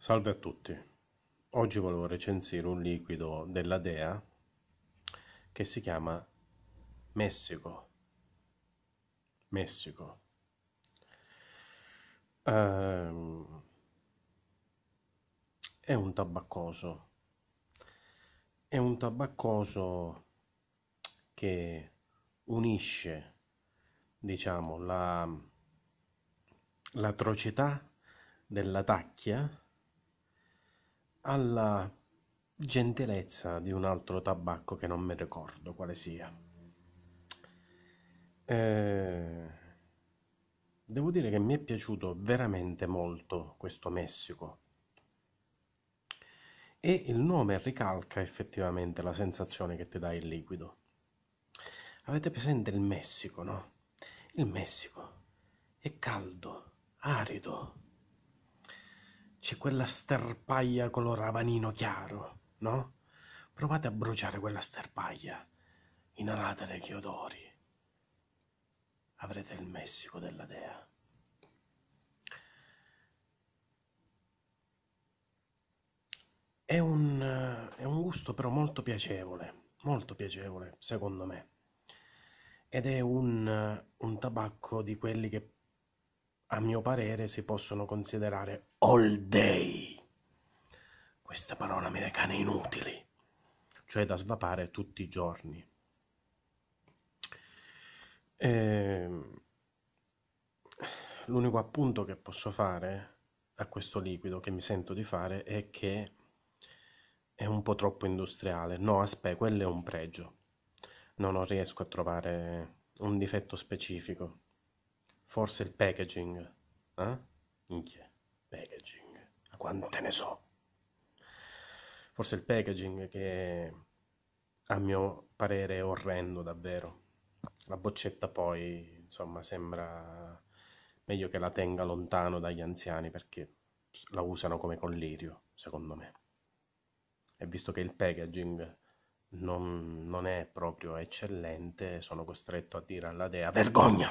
Salve a tutti, oggi volevo recensire un liquido della DEA che si chiama Messico. Messico. Ehm, è un tabaccoso, è un tabaccoso che unisce, diciamo, la, l'atrocità della tacchia alla gentilezza di un altro tabacco che non mi ricordo quale sia. Eh, devo dire che mi è piaciuto veramente molto questo Messico e il nome ricalca effettivamente la sensazione che ti dà il liquido. Avete presente il Messico, no? Il Messico è caldo, arido, c'è quella sterpaglia color ravanino chiaro, no? Provate a bruciare quella sterpaglia, inhalatene gli odori. Avrete il Messico della Dea. È un, è un gusto però molto piacevole, molto piacevole secondo me. Ed è un, un tabacco di quelli che a mio parere si possono considerare all day. Questa parola parole americane inutile, cioè da svapare tutti i giorni. E... Ehm, l'unico appunto che posso fare a questo liquido che mi sento di fare è che è un po' troppo industriale. No, aspetta, quello è un pregio. No, non riesco a trovare un difetto specifico. Forse il packaging. Eh? Minchia, packaging. Quante ne so. Forse il packaging che a mio parere è orrendo davvero. La boccetta poi, insomma, sembra meglio che la tenga lontano dagli anziani perché la usano come collirio, secondo me. E visto che il packaging non, non è proprio eccellente, sono costretto a dire alla dea vergogna!